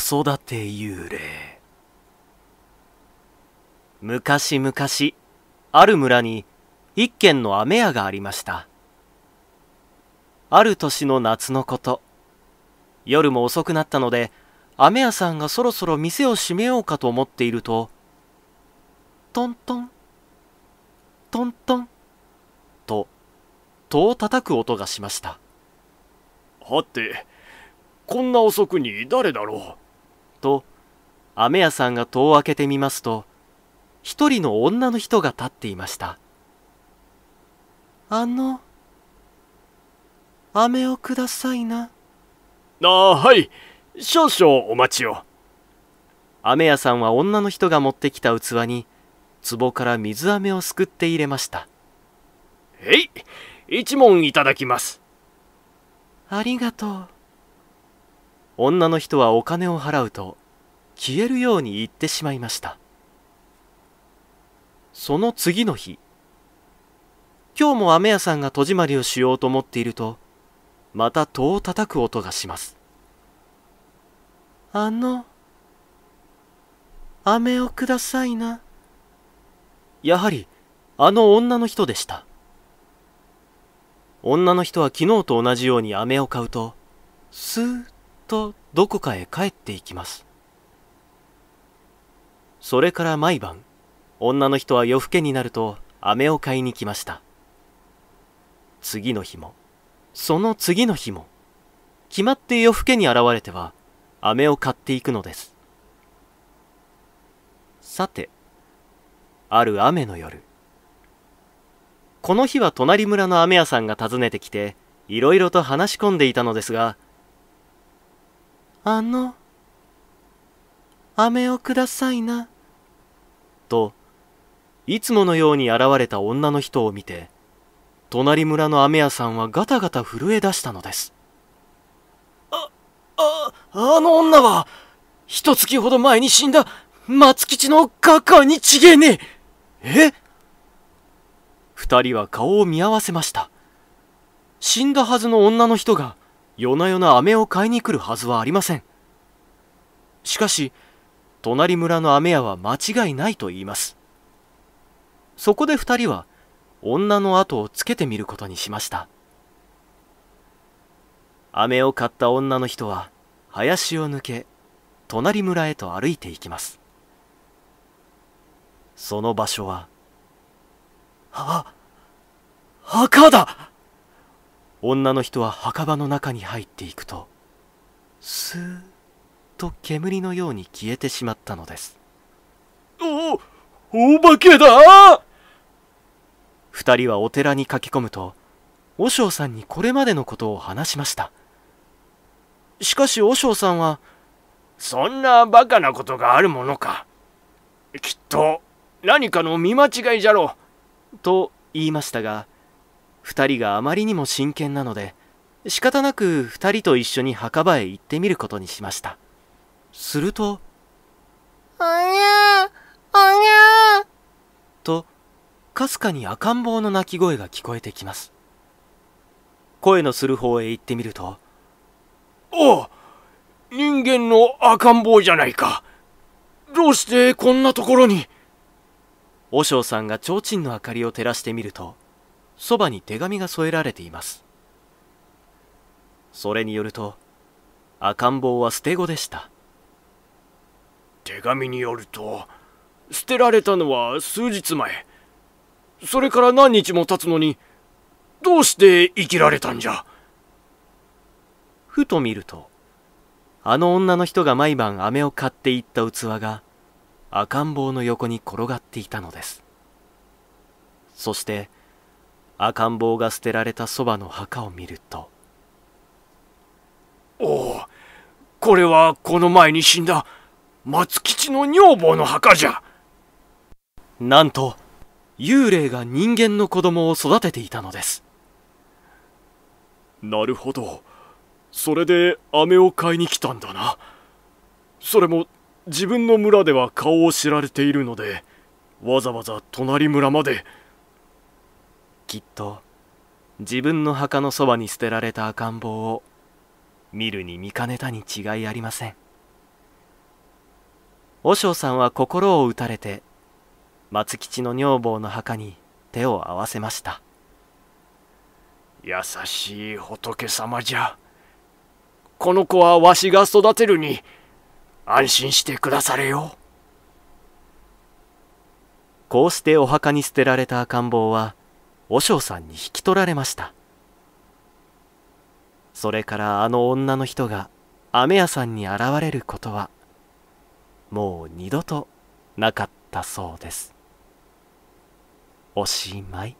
子育て幽霊昔々ある村に一軒の雨屋がありましたある年の夏のこと夜も遅くなったので雨屋さんがそろそろ店を閉めようかと思っているとトントントントンと戸を叩く音がしましたはてこんな遅くに誰だろうと、雨屋さんが戸を開けてみますと、一人の女の人が立っていました。あの、飴をくださいな。ああ、はい。少々お待ちを。飴屋さんは女の人が持ってきた器に、壺から水飴をすくって入れました。えい一問いただきます。ありがとう。女の人はお金を払うと消えるように言ってしまいましたその次の日今日も雨屋さんが戸締まりをしようと思っているとまた戸を叩く音がしますあの飴をくださいなやはりあの女の人でした女の人は昨日と同じように飴を買うとスーッとどこかへ帰っていきますそれから毎晩女の人は夜更けになると飴を買いに来ました次の日もその次の日も決まって夜更けに現れては飴を買っていくのですさてある雨の夜この日は隣村の飴屋さんが訪ねてきていろいろと話し込んでいたのですがあの、飴をくださいな。と、いつものように現れた女の人を見て、隣村の飴屋さんはガタガタ震え出したのです。あ、あ、あの女は、一月ほど前に死んだ松吉の画家にちげえねえ。え二人は顔を見合わせました。死んだはずの女の人が、夜な夜な飴を買いに来るはずはありませんしかし隣村の飴屋は間違いないと言いますそこで2人は女の後をつけてみることにしました飴を買った女の人は林を抜け隣村へと歩いていきますその場所はあ赤だ女の人は墓場の中に入っていくとスーッと煙のように消えてしまったのですおお化けだ2人はお寺に駆け込むと和尚さんにこれまでのことを話しましたしかし和尚さんはそんなバカなことがあるものかきっと何かの見間違いじゃろうと言いましたが2人があまりにも真剣なので仕方なく2人と一緒に墓場へ行ってみることにしましたすると「おにゃおにゃとかすかに赤ん坊の泣き声が聞こえてきます声のする方へ行ってみると「お人間の赤ん坊じゃないかどうしてこんなところに」和尚さんが提灯の明かりを照らしてみるとそばに手紙が添えられていますそれによると赤ん坊は捨て子でした手紙によると捨てられたのは数日前それから何日も経つのにどうして生きられたんじゃふと見るとあの女の人が毎晩飴を買っていった器が赤ん坊の横に転がっていたのですそして赤ん坊が捨てられたそばの墓を見るとおおこれはこの前に死んだ松吉の女房の墓じゃなんと幽霊が人間の子供を育てていたのですなるほどそれで飴を買いに来たんだなそれも自分の村では顔を知られているのでわざわざ隣村まで。きっと自分の墓のそばに捨てられた赤ん坊を見るに見かねたに違いありません和尚さんは心を打たれて松吉の女房の墓に手を合わせました優しい仏様じゃこの子はわしが育てるに安心してくだされよこうしてお墓に捨てられた赤ん坊は和尚さんに引き取られましたそれからあの女の人が雨屋さんに現れることはもう二度となかったそうですおしまい